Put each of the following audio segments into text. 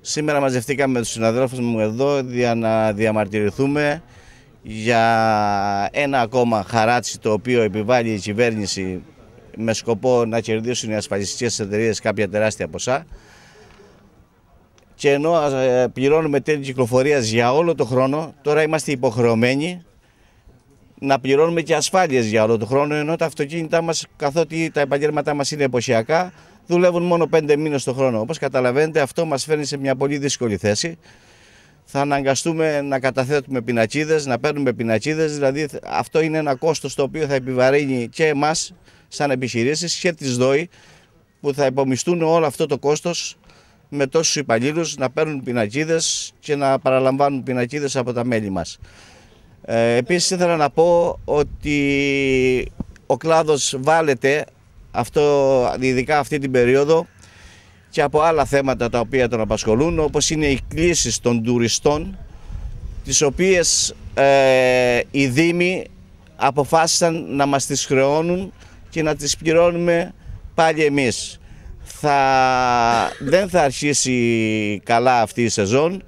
Σήμερα μαζευτήκαμε με τους συναδέλφους μου εδώ για να διαμαρτυρηθούμε για ένα ακόμα χαράτσι το οποίο επιβάλλει η κυβέρνηση με σκοπό να κερδίσουν οι ασφαλιστικές εταιρείες κάποια τεράστια ποσά και ενώ ε, πληρώνουμε τέλη κυκλοφορίας για όλο το χρόνο, τώρα είμαστε υποχρεωμένοι να πληρώνουμε και ασφάλειες για όλο το χρόνο, ενώ τα αυτοκίνητά μας, καθότι τα επαγγέλματά μας είναι εποχιακά, δουλεύουν μόνο πέντε μήνες το χρόνο. Όπως καταλαβαίνετε αυτό μας φέρνει σε μια πολύ δύσκολη θέση. Θα αναγκαστούμε να καταθέτουμε πινακίδες, να παίρνουμε πινακίδες, δηλαδή αυτό είναι ένα κόστος το οποίο θα επιβαρύνει και εμάς σαν επιχειρήσεις και τις ΔΟΗ που θα υπομιστούν όλο αυτό το κόστος με τόσους υπαλλήλους να παίρνουν πινακίδες και να παραλαμβάνουν πινακίδες από τα μέλη μας. Ε, επίσης ήθελα να πω ότι ο κλάδος βάλεται αυτό, ειδικά αυτή την περίοδο και από άλλα θέματα τα οποία τον απασχολούν όπως είναι οι κλήσεις των τουριστών τις οποίες ε, οι Δήμοι αποφάσισαν να μας τις χρεώνουν και να τις πληρώνουμε πάλι εμείς. Θα, δεν θα αρχίσει καλά αυτή η σεζόν.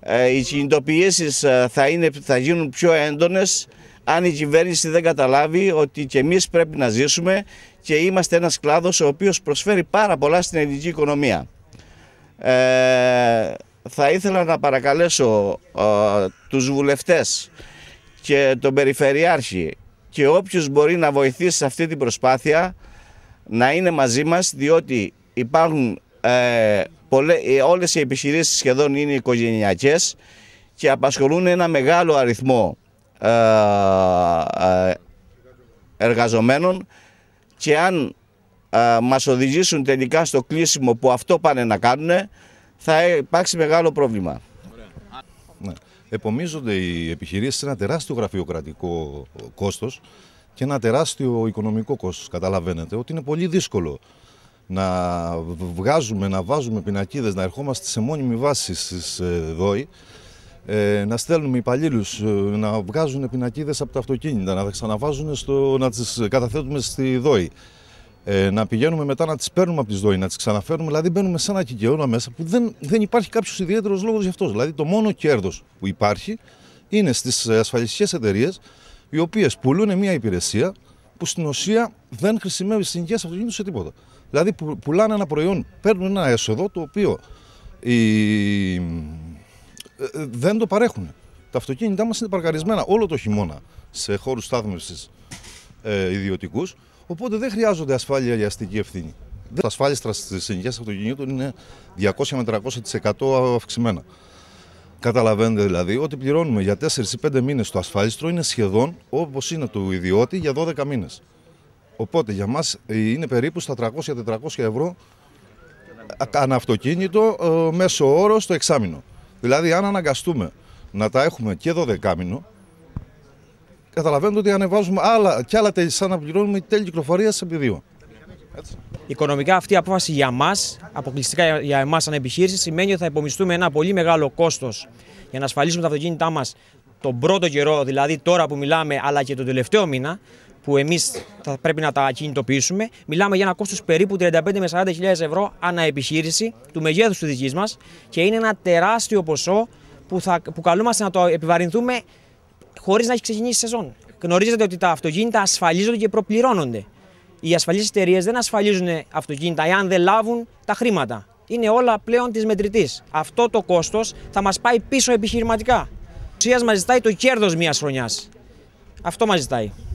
Ε, οι κινητοποιήσεις ε, θα, είναι, θα γίνουν πιο έντονες αν η κυβέρνηση δεν καταλάβει ότι και εμείς πρέπει να ζήσουμε και είμαστε ένας κλάδος ο οποίος προσφέρει πάρα πολλά στην ελληνική οικονομία. Ε, θα ήθελα να παρακαλέσω ε, τους βουλευτές και τον Περιφερειάρχη και όποιος μπορεί να βοηθήσει σε αυτή την προσπάθεια να είναι μαζί μας διότι υπάρχουν ε, ε όλες οι επιχειρήσεις σχεδόν είναι οικογενειακές και απασχολούν ένα μεγάλο αριθμό ε, ε, εργαζομένων και αν ε, μας οδηγήσουν τελικά στο κλείσιμο που αυτό πάνε να κάνουν θα υπάρξει μεγάλο πρόβλημα. Ναι. Επομίζονται οι επιχειρήσεις ένα τεράστιο γραφειοκρατικό κόστος και ένα τεράστιο οικονομικό κόστος. Καταλαβαίνετε ότι είναι πολύ δύσκολο να βγάζουμε, να βάζουμε πινακίδες, να ερχόμαστε σε μόνιμη βάση στις ΔΟΗ ε, να στέλνουμε υπαλλήλους ε, να βγάζουν πινακίδες από τα αυτοκίνητα, να τα ξαναβάζουν στο, να τις καταθέτουμε στη ΔΟΗ. Ε, να πηγαίνουμε μετά να τις παίρνουμε από τη ΔΟΗ, να τις ξαναφέρουμε, Δηλαδή μπαίνουμε σε ένα κυκαιώνα μέσα που δεν, δεν υπάρχει κάποιος ιδιαίτερος λόγος γι' αυτός. Δηλαδή το μόνο κέρδος που υπάρχει είναι στις ασφαλιστικές εταιρείες οι οποίες πουλούν μια υπηρεσία που στην ουσία δεν χρησιμεύει στην υγεία αυτοκίνητου σε τίποτα. Δηλαδή πουλάνε ένα προϊόν, παίρνουν ένα έσοδο το οποίο η, ε, ε, δεν το παρέχουν. Τα αυτοκίνητά μας είναι παρκαρισμένα όλο το χειμώνα σε χώρους στάθμευσης ε, ιδιωτικούς. Οπότε δεν χρειάζονται ασφάλεια για αστική ευθύνη. Τα ασφάλιστρα στι ενοικίε αυτοκινήτων είναι 200 με 300% αυξημένα. Καταλαβαίνετε δηλαδή ότι πληρώνουμε για 4-5 μήνες το ασφάλιστρο είναι σχεδόν όπως είναι το ιδιώτη για 12 μήνες. Οπότε για μας ε, είναι περίπου στα 300-400 ευρώ αυτοκίνητο μέσω όρο το εξάμεινο. Δηλαδή, αν αναγκαστούμε να τα έχουμε και 12 μήνο, καταλαβαίνετε ότι ανεβάζουμε άλλα, και άλλα τέλη σαν να πληρώνουμε τέλη κυκλοφορίας σε πεδίο. Οικονομικά αυτή η απόφαση για μας, αποκλειστικά για εμάς σαν επιχείρηση, σημαίνει ότι θα υπομισθούμε ένα πολύ μεγάλο κόστος για να ασφαλίσουμε τα αυτοκίνητά μας τον πρώτο καιρό, δηλαδή τώρα που μιλάμε, αλλά και τον τελευταίο μήνα που εμείς θα πρέπει να τα κινητοποιήσουμε. Μιλάμε για ένα κόστος περίπου 35 με 40 ευρώ ανά επιχείρηση του μεγέθους του δική μας και είναι ένα τεράστιο ποσό που, θα, που καλούμαστε να το επιβαρυνθούμε χωρίς να έχει ξεκινήσει η σεζόν. Γνωρίζετε ότι τα αυτοκίνητα ασφαλίζονται και προπληρώνονται. Οι ασφαλείς εταιρείες δεν ασφαλίζουν αυτοκίνητα εάν δεν λάβουν τα χρήματα. Είναι όλα πλέον της μετρητής. Αυτό το κόστος θα μας πάει πίσω επιχειρηματικά. Ουσία μας ζητάει το κέρδος μιας χρονιάς. Αυτό μας ζητάει.